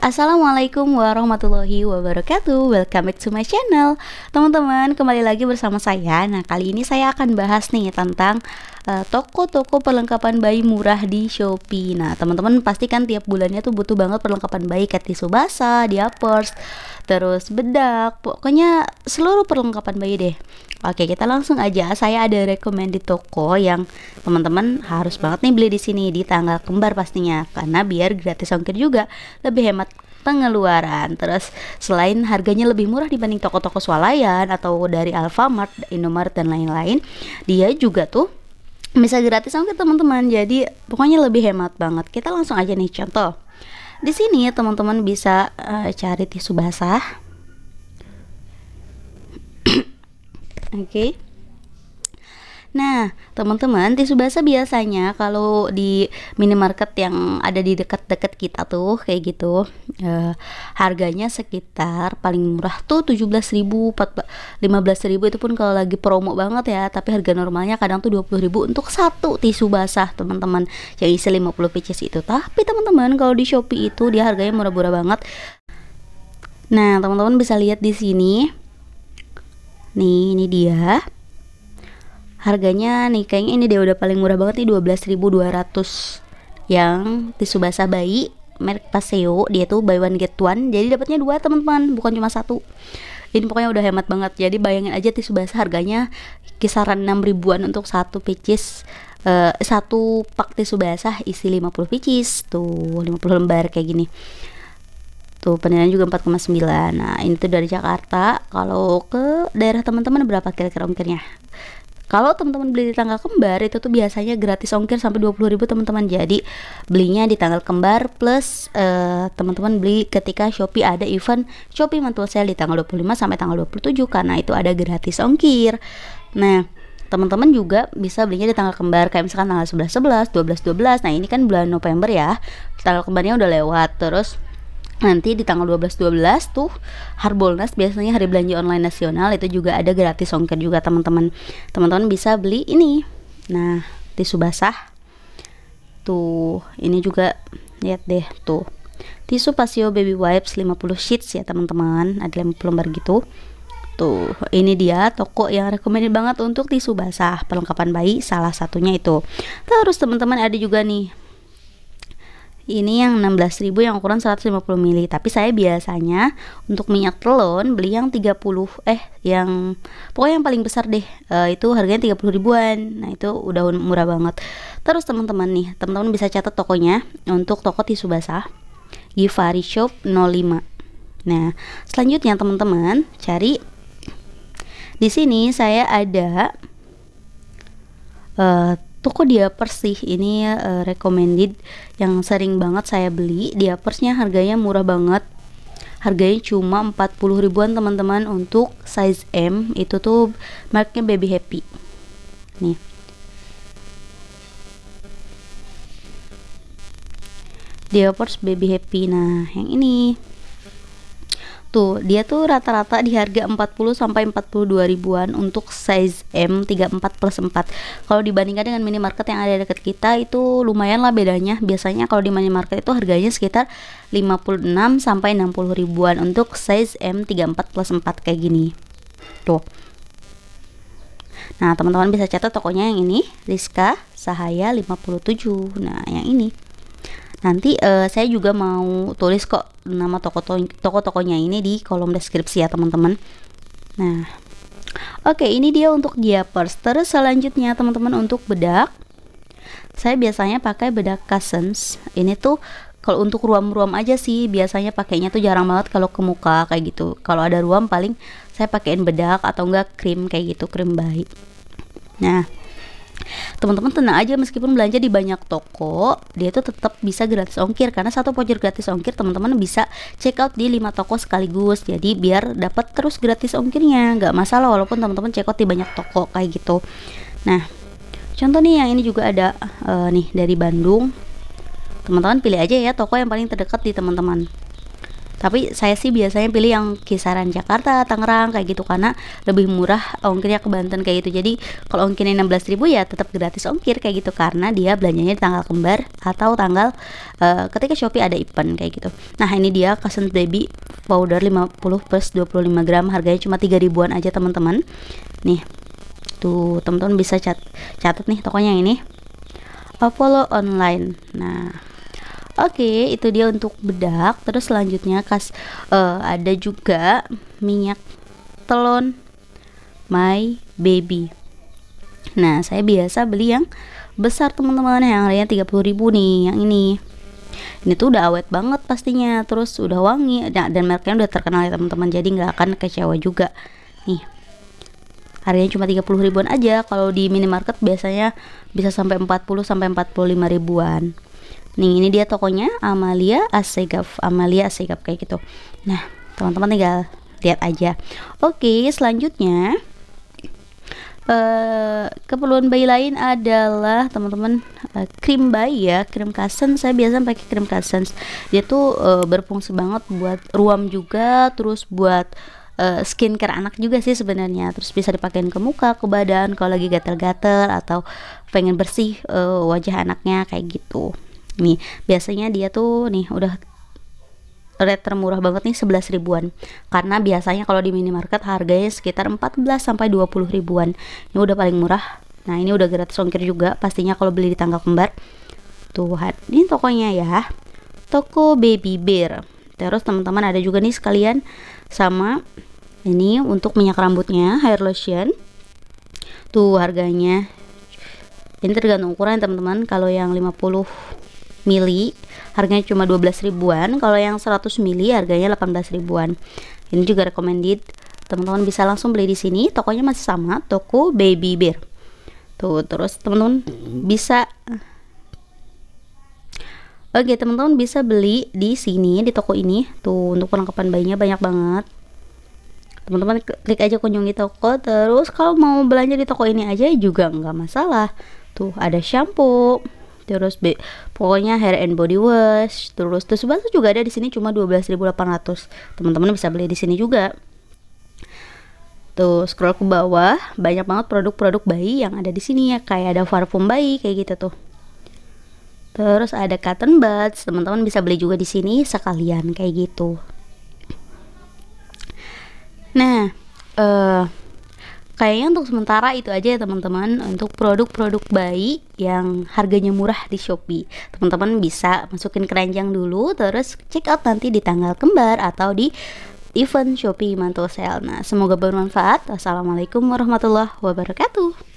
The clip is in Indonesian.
Assalamualaikum warahmatullahi wabarakatuh Welcome back to my channel Teman-teman kembali lagi bersama saya Nah kali ini saya akan bahas nih tentang Eh, toko-toko uh, perlengkapan bayi murah di Shopee. Nah, teman-teman pastikan tiap bulannya tuh butuh banget perlengkapan bayi kayak tisu basah, diapers, terus bedak, pokoknya seluruh perlengkapan bayi deh. Oke, kita langsung aja. Saya ada rekomend di toko yang teman-teman harus banget nih beli di sini di tanggal kembar pastinya karena biar gratis ongkir juga, lebih hemat pengeluaran. Terus selain harganya lebih murah dibanding toko-toko swalayan atau dari Alfamart, Indomaret dan lain-lain, dia juga tuh bisa gratis sama teman-teman. Jadi pokoknya lebih hemat banget. Kita langsung aja nih contoh. Di sini teman-teman bisa uh, cari tisu basah. Oke. Okay. Nah, teman-teman, tisu basah biasanya kalau di minimarket yang ada di dekat-dekat kita tuh kayak gitu, eh, harganya sekitar paling murah tuh 17.000, 15.000 itu pun kalau lagi promo banget ya, tapi harga normalnya kadang tuh 20.000 untuk satu tisu basah, teman-teman, yang isi 50 pieces itu. Tapi teman-teman, kalau di Shopee itu dia harganya murah-murah banget. Nah, teman-teman bisa lihat di sini. Nih, ini dia harganya nih kayaknya ini dia udah paling murah banget nih 12.200 yang tisu basah Bayi merek Paseo dia tuh buy one get one jadi dapatnya dua teman-teman bukan cuma satu ini pokoknya udah hemat banget jadi bayangin aja tisu basah harganya kisaran 6 ribuan untuk satu pcs uh, eh, satu pak tisu basah isi 50 pcs tuh 50 lembar kayak gini tuh penilaian juga 4,9 nah ini tuh dari Jakarta kalau ke daerah teman-teman berapa kira-kira ongkirnya kalau teman-teman beli di tanggal kembar itu tuh biasanya gratis ongkir sampai puluh ribu teman-teman. Jadi belinya di tanggal kembar plus teman eh, teman-teman beli ketika Shopee ada event Shopee mantul sale di tanggal 25 sampai tanggal 27 karena itu ada gratis ongkir. Nah, teman-teman juga bisa belinya di tanggal kembar kayak misalkan tanggal 11 11, 12 12. Nah, ini kan bulan November ya. Tanggal kembarnya udah lewat terus Nanti di tanggal 12-12 tuh Harbolnas biasanya hari belanja online nasional itu juga ada gratis ongkir juga teman-teman Teman-teman bisa beli ini Nah tisu basah Tuh ini juga lihat deh tuh Tisu Pasio Baby Wipes 50 sheets ya teman-teman Ada 50 lembar gitu Tuh, ini dia toko yang recommended banget untuk tisu basah, perlengkapan bayi salah satunya itu. Terus teman-teman ada juga nih ini yang 16.000 yang ukuran 150 ml tapi saya biasanya untuk minyak telon beli yang 30 eh yang pokoknya yang paling besar deh uh, itu harganya 30 ribuan nah itu udah murah banget terus teman-teman nih teman-teman bisa catat tokonya untuk toko tisu basah Givari Shop 05 nah selanjutnya teman-teman cari di sini saya ada uh, toko Diapers sih ini uh, recommended yang sering banget saya beli Diapersnya harganya murah banget harganya cuma 40 ribuan teman-teman untuk size M itu tuh mereknya baby happy nih Diapers baby happy nah yang ini Tuh, dia tuh rata-rata di harga 40 sampai 42 ribuan untuk size M 34 plus 4. Kalau dibandingkan dengan minimarket yang ada dekat kita itu lumayan lah bedanya. Biasanya kalau di minimarket itu harganya sekitar 56 sampai 60 ribuan untuk size M 34 plus 4 kayak gini. Tuh. Nah, teman-teman bisa catat tokonya yang ini, Rizka Sahaya 57. Nah, yang ini. Nanti uh, saya juga mau tulis kok nama toko-tokonya ini di kolom deskripsi ya teman-teman. Nah, oke okay, ini dia untuk diapers. Terus selanjutnya teman-teman untuk bedak, saya biasanya pakai bedak cousins. Ini tuh kalau untuk ruam-ruam aja sih biasanya pakainya tuh jarang banget kalau ke muka kayak gitu. Kalau ada ruam paling saya pakaiin bedak atau enggak krim kayak gitu krim baik. Nah, teman-teman tenang aja meskipun belanja di banyak toko dia itu tetap bisa gratis ongkir karena satu voucher gratis ongkir teman-teman bisa check out di 5 toko sekaligus jadi biar dapat terus gratis ongkirnya nggak masalah walaupun teman-teman check out di banyak toko kayak gitu nah contoh nih yang ini juga ada uh, nih dari Bandung teman-teman pilih aja ya toko yang paling terdekat di teman-teman tapi saya sih biasanya pilih yang kisaran Jakarta Tangerang kayak gitu karena lebih murah ongkirnya ke Banten kayak gitu jadi kalau ongkirnya 16.000 ya tetap gratis ongkir kayak gitu karena dia belanjanya di tanggal kembar atau tanggal uh, ketika Shopee ada event kayak gitu nah ini dia Cousin baby powder 50 plus 25 gram harganya cuma 3 ribuan aja teman-teman nih tuh teman-teman bisa cat catat nih tokonya ini Apollo Online. Nah, Oke, okay, itu dia untuk bedak. Terus selanjutnya kas uh, ada juga minyak telon My Baby. Nah, saya biasa beli yang besar teman-teman yang harganya 30.000 nih, yang ini. Ini tuh udah awet banget pastinya, terus udah wangi nah, dan mereknya udah terkenal ya teman-teman, jadi nggak akan kecewa juga. Nih. Harganya cuma 30 ribuan aja, kalau di minimarket biasanya bisa sampai 40 sampai 45 ribuan. Nih, ini dia tokonya Amalia Asegaf, Amalia Asegaf kayak gitu. Nah, teman-teman tinggal lihat aja. Oke, selanjutnya Uh, keperluan bayi lain adalah teman-teman uh, krim bayi ya krim kasan. saya biasa pakai krim kasan. dia tuh uh, berfungsi banget buat ruam juga terus buat uh, skincare anak juga sih sebenarnya terus bisa dipakein ke muka ke badan kalau lagi gatel-gatel atau pengen bersih uh, wajah anaknya kayak gitu nih biasanya dia tuh nih udah rate termurah banget nih 11 ribuan karena biasanya kalau di minimarket harganya sekitar 14 sampai 20 ribuan ini udah paling murah nah ini udah gratis ongkir juga pastinya kalau beli di tangga kembar tuh ini tokonya ya toko baby bear terus teman-teman ada juga nih sekalian sama ini untuk minyak rambutnya hair lotion tuh harganya ini tergantung ukuran teman-teman kalau yang 50 mili harganya cuma 12 ribuan kalau yang 100 mili harganya 18 ribuan ini juga recommended teman-teman bisa langsung beli di sini tokonya masih sama toko baby bear tuh terus teman-teman bisa Oke teman-teman bisa beli di sini di toko ini tuh untuk perlengkapan bayinya banyak banget teman-teman klik aja kunjungi toko terus kalau mau belanja di toko ini aja juga nggak masalah tuh ada shampoo terus be, pokoknya hair and body wash terus terus bantu juga ada di sini cuma 12.800 teman-teman bisa beli di sini juga tuh scroll ke bawah banyak banget produk-produk bayi yang ada di sini ya kayak ada parfum bayi kayak gitu tuh terus ada cotton buds teman-teman bisa beli juga di sini sekalian kayak gitu nah uh, kayaknya untuk sementara itu aja ya teman-teman untuk produk-produk bayi yang harganya murah di Shopee. Teman-teman bisa masukin keranjang dulu terus check out nanti di tanggal kembar atau di event Shopee Mantul Sale. Nah, semoga bermanfaat. Wassalamualaikum warahmatullahi wabarakatuh.